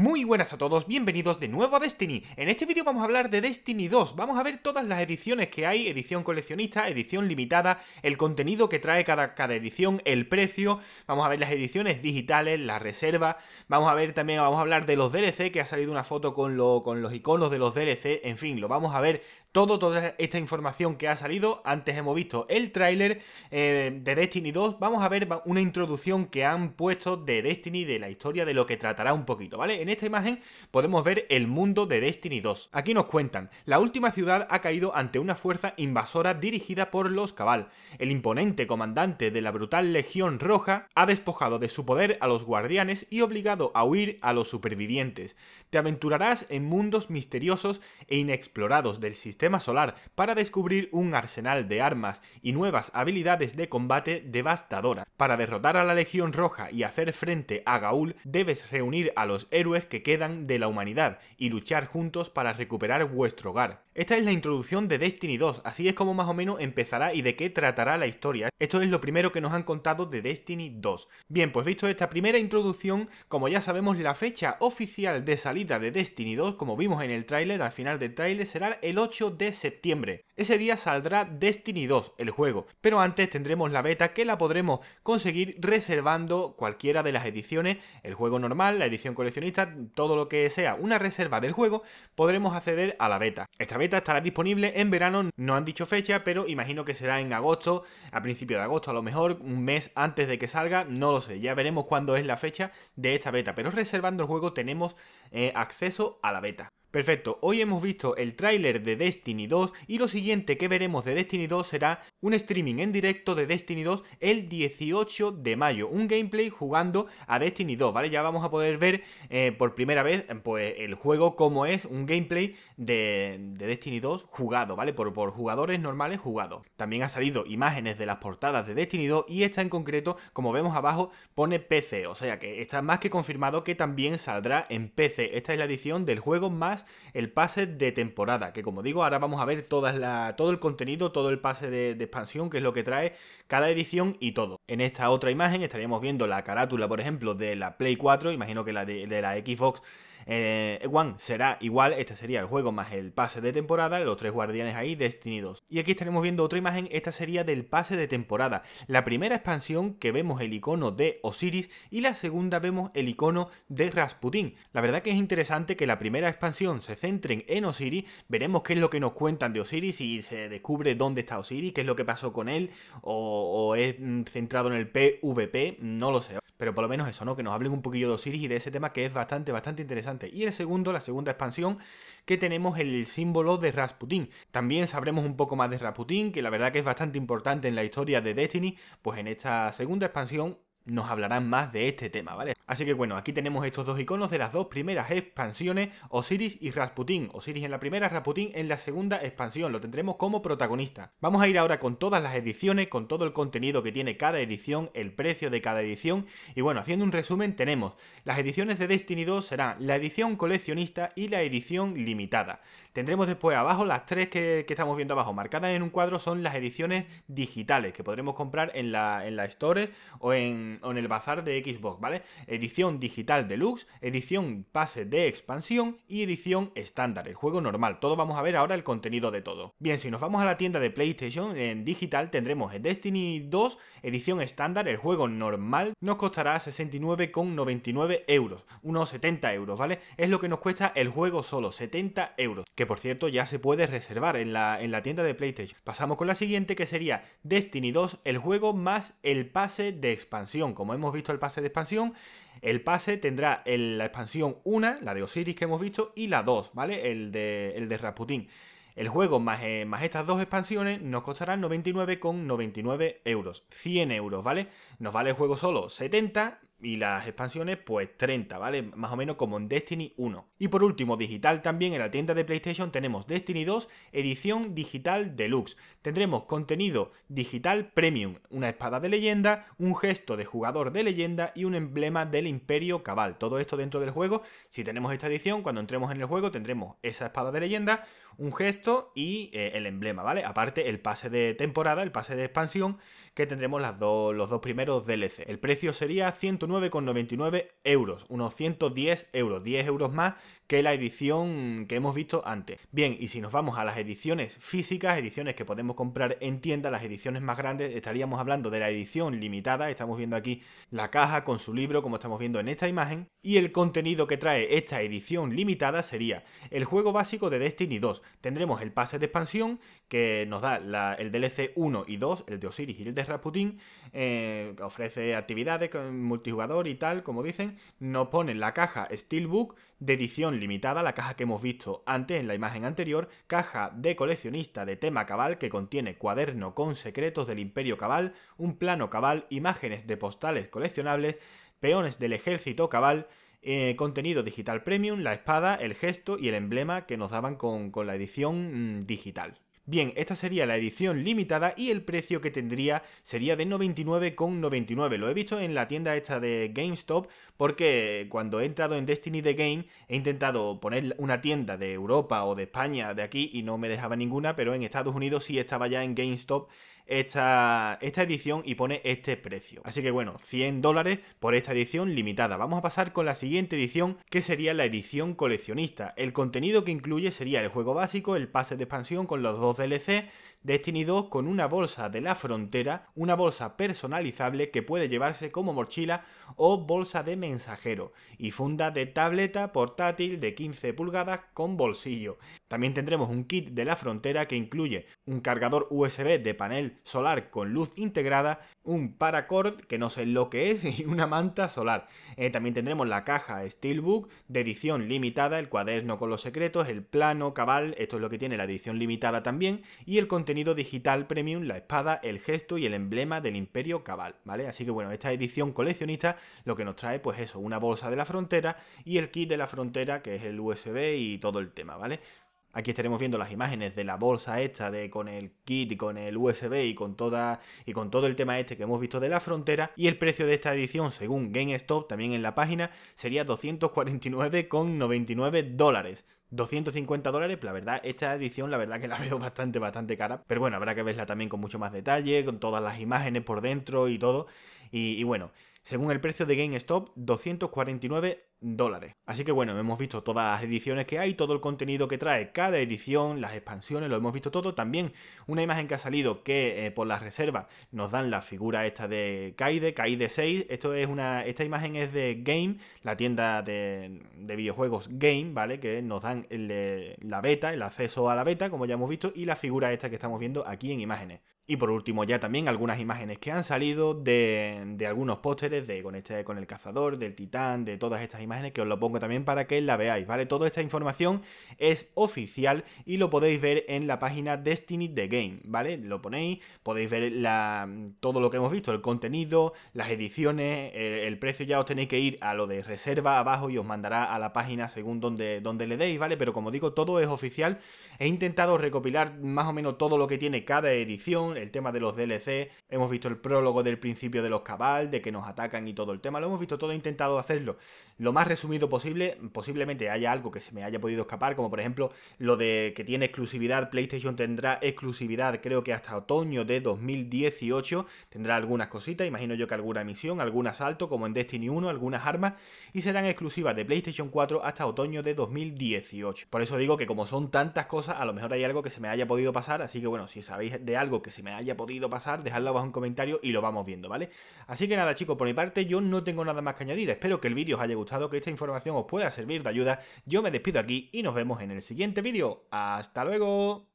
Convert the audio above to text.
Muy buenas a todos, bienvenidos de nuevo a Destiny. En este vídeo vamos a hablar de Destiny 2, vamos a ver todas las ediciones que hay, edición coleccionista, edición limitada, el contenido que trae cada, cada edición, el precio, vamos a ver las ediciones digitales, la reserva, vamos a ver también, vamos a hablar de los DLC, que ha salido una foto con, lo, con los iconos de los DLC, en fin, lo vamos a ver todo, toda esta información que ha salido, antes hemos visto el tráiler eh, de Destiny 2, vamos a ver una introducción que han puesto de Destiny, de la historia, de lo que tratará un poquito, ¿vale? esta imagen podemos ver el mundo de Destiny 2. Aquí nos cuentan, la última ciudad ha caído ante una fuerza invasora dirigida por los Cabal. El imponente comandante de la brutal Legión Roja ha despojado de su poder a los guardianes y obligado a huir a los supervivientes. Te aventurarás en mundos misteriosos e inexplorados del sistema solar para descubrir un arsenal de armas y nuevas habilidades de combate devastadora. Para derrotar a la Legión Roja y hacer frente a Gaúl debes reunir a los héroes que quedan de la humanidad y luchar juntos para recuperar vuestro hogar. Esta es la introducción de Destiny 2, así es como más o menos empezará y de qué tratará la historia. Esto es lo primero que nos han contado de Destiny 2. Bien, pues visto esta primera introducción, como ya sabemos la fecha oficial de salida de Destiny 2, como vimos en el tráiler, al final del tráiler será el 8 de septiembre. Ese día saldrá Destiny 2, el juego, pero antes tendremos la beta que la podremos conseguir reservando cualquiera de las ediciones, el juego normal, la edición coleccionista, todo lo que sea una reserva del juego, podremos acceder a la beta. Esta beta estará disponible en verano, no han dicho fecha, pero imagino que será en agosto, a principio de agosto, a lo mejor un mes antes de que salga, no lo sé, ya veremos cuándo es la fecha de esta beta, pero reservando el juego tenemos eh, acceso a la beta. Perfecto, hoy hemos visto el tráiler de Destiny 2 y lo siguiente que veremos de Destiny 2 será un streaming en directo de Destiny 2 el 18 de mayo, un gameplay jugando a Destiny 2, ¿vale? Ya vamos a poder ver eh, por primera vez eh, pues, el juego como es un gameplay de, Destiny 2 jugado, ¿vale? Por, por jugadores normales jugados. También ha salido imágenes de las portadas de Destiny 2 y esta en concreto, como vemos abajo, pone PC, o sea que está más que confirmado que también saldrá en PC. Esta es la edición del juego más el pase de temporada, que como digo, ahora vamos a ver la, todo el contenido, todo el pase de, expansión, que es lo que trae cada edición y todo. En esta otra imagen estaríamos viendo la carátula, por ejemplo, de la Play 4, imagino que la de, de la Xbox eh, One será igual, este sería el juego más el pase de temporada, los tres guardianes ahí, Destiny 2. Y aquí estaremos viendo otra imagen, esta sería del pase de temporada. La primera expansión que vemos el icono de Osiris y la segunda vemos el icono de Rasputin. La verdad que es interesante que la primera expansión se centren en Osiris, veremos qué es lo que nos cuentan de Osiris y se descubre dónde está Osiris, qué es lo que pasó con él o, o es mm, centrado en el PvP, no lo sé. Pero por lo menos eso, ¿no? Que nos hablen un poquillo de Osiris y de ese tema que es bastante, bastante interesante. Y el segundo, la segunda expansión, que tenemos el símbolo de Rasputin. También sabremos un poco más de Rasputin, que la verdad que es bastante importante en la historia de Destiny, pues en esta segunda expansión nos hablarán más de este tema, ¿vale? Así que bueno, aquí tenemos estos dos iconos de las dos primeras expansiones, Osiris y Rasputin. Osiris en la primera, Rasputin en la segunda expansión, lo tendremos como protagonista. Vamos a ir ahora con todas las ediciones, con todo el contenido que tiene cada edición, el precio de cada edición, y bueno, haciendo un resumen tenemos, las ediciones de Destiny 2 serán la edición coleccionista y la edición limitada. Tendremos después abajo las tres que, estamos viendo abajo, marcadas en un cuadro, son las ediciones digitales que podremos comprar en la, en la Store o en, o en el bazar de Xbox, ¿vale? Edición digital deluxe, edición pase de expansión y edición estándar, el juego normal. Todo vamos a ver ahora el contenido de todo. Bien, si nos vamos a la tienda de PlayStation en digital tendremos Destiny 2 edición estándar, el juego normal nos costará 69,99 euros, unos 70 euros, ¿vale? Es lo que nos cuesta el juego solo, 70 euros, que por cierto ya se puede reservar en la, en la tienda de PlayStation. Pasamos con la siguiente que sería Destiny 2, el juego más el pase de expansión como hemos visto el pase de expansión, el pase tendrá la expansión 1, la de Osiris que hemos visto, y la 2, ¿vale? El de, el de Rasputin. El juego más, eh, estas dos expansiones nos costará 99,99 ,99 euros, 100 euros, ¿vale? Nos vale el juego solo 70 y las expansiones pues 30, ¿vale? Más o menos como en Destiny 1. Y por último, digital también en la tienda de PlayStation tenemos Destiny 2 edición digital deluxe. Tendremos contenido digital premium, una espada de leyenda, un gesto de jugador de leyenda y un emblema del Imperio Cabal. Todo esto dentro del juego. Si tenemos esta edición, cuando entremos en el juego tendremos esa espada de leyenda, un gesto y eh, el emblema, ¿vale? Aparte el pase de temporada, el pase de expansión, que tendremos las los dos primeros DLC. El precio sería 109,99 euros, unos 110 euros, 10 euros más que la edición que hemos visto antes. Bien, y si nos vamos a las ediciones físicas, ediciones que podemos comprar en tienda, las ediciones más grandes, estaríamos hablando de la edición limitada, estamos viendo aquí la caja con su libro, como estamos viendo en esta imagen, y el contenido que trae esta edición limitada sería el juego básico de Destiny 2. Tendremos el pase de expansión que nos da el DLC 1 y 2, el de Osiris y el de Rasputin, eh, ofrece actividades multijugador y tal, como dicen, nos ponen la caja Steelbook de edición limitada, la caja que hemos visto antes en la imagen anterior, caja de coleccionista de tema cabal que contiene cuaderno con secretos del imperio cabal, un plano cabal, imágenes de postales coleccionables, peones del ejército cabal, eh, contenido digital premium, la espada, el gesto y el emblema que nos daban con, la edición mm, digital. Bien, esta sería la edición limitada y el precio que tendría sería de 99,99. Lo he visto en la tienda esta de GameStop porque cuando he entrado en Destiny The Game he intentado poner una tienda de Europa o de España de aquí y no me dejaba ninguna, pero en Estados Unidos sí estaba ya en GameStop esta, esta edición y pone este precio. Así que bueno, 100 dólares por esta edición limitada. Vamos a pasar con la siguiente edición, que sería la edición coleccionista. El contenido que incluye sería el juego básico, el pase de expansión con los dos DLC, Destiny con una bolsa de la frontera, una bolsa personalizable que puede llevarse como mochila o bolsa de mensajero y funda de tableta portátil de 15 pulgadas con bolsillo. También tendremos un kit de la frontera que incluye un cargador USB de panel solar con luz integrada, un paracord que no sé lo que es y una manta solar. Eh, también tendremos la caja Steelbook de edición limitada, el cuaderno con los secretos, el plano cabal, esto es lo que tiene la edición limitada también y el contenido digital premium, la espada, el gesto y el emblema del Imperio Cabal, ¿vale? Así que bueno, esta edición coleccionista lo que nos trae pues eso, una bolsa de la frontera y el kit de la frontera que es el USB y todo el tema, ¿vale? Aquí estaremos viendo las imágenes de la bolsa esta de con el kit y con el USB y con toda y con todo el tema este que hemos visto de la frontera y el precio de esta edición según GameStop también en la página sería 249,99 dólares. 250 dólares, la verdad, esta edición la verdad que la veo bastante, bastante cara. Pero bueno, habrá que verla también con mucho más detalle, con todas las imágenes por dentro y todo. y, y bueno, según el precio de GameStop, 249 dólares. Así que bueno, hemos visto todas las ediciones que hay, todo el contenido que trae cada edición, las expansiones, lo hemos visto todo. También una imagen que ha salido que eh, por la reserva nos dan la figura esta de Kaide, Kaide 6. Esto es una, esta imagen es de Game, la tienda de, videojuegos Game, ¿vale? Que nos dan eh, la beta, el acceso a la beta, como ya hemos visto, y la figura esta que estamos viendo aquí en imágenes. Y por último ya también algunas imágenes que han salido de, algunos pósteres de con, este, con el cazador, del titán, de todas estas imágenes que os lo pongo también para que la veáis, ¿vale? Toda esta información es oficial y lo podéis ver en la página Destiny The Game, ¿vale? Lo ponéis, podéis ver la, todo lo que hemos visto, el contenido, las ediciones, el, precio ya os tenéis que ir a lo de reserva abajo y os mandará a la página según donde, donde le deis, ¿vale? Pero como digo, todo es oficial. He intentado recopilar más o menos todo lo que tiene cada edición, el tema de los DLC, hemos visto el prólogo del principio de los cabal, de que nos atacan y todo el tema, lo hemos visto todo, he intentado hacerlo lo más resumido posible, posiblemente haya algo que se me haya podido escapar, como por ejemplo lo de que tiene exclusividad, PlayStation tendrá exclusividad creo que hasta otoño de 2018, tendrá algunas cositas, imagino yo que alguna misión, algún asalto como en Destiny 1, algunas armas, y serán exclusivas de PlayStation 4 hasta otoño de 2018. Por eso digo que como son tantas cosas, a lo mejor hay algo que se me haya podido pasar, así que bueno, si sabéis de algo que se me haya podido pasar, dejadlo abajo en comentario y lo vamos viendo, ¿vale? Así que nada, chicos, por mi parte yo no tengo nada más que añadir. Espero que el vídeo os haya gustado, que esta información os pueda servir de ayuda. Yo me despido aquí y nos vemos en el siguiente vídeo. ¡Hasta luego!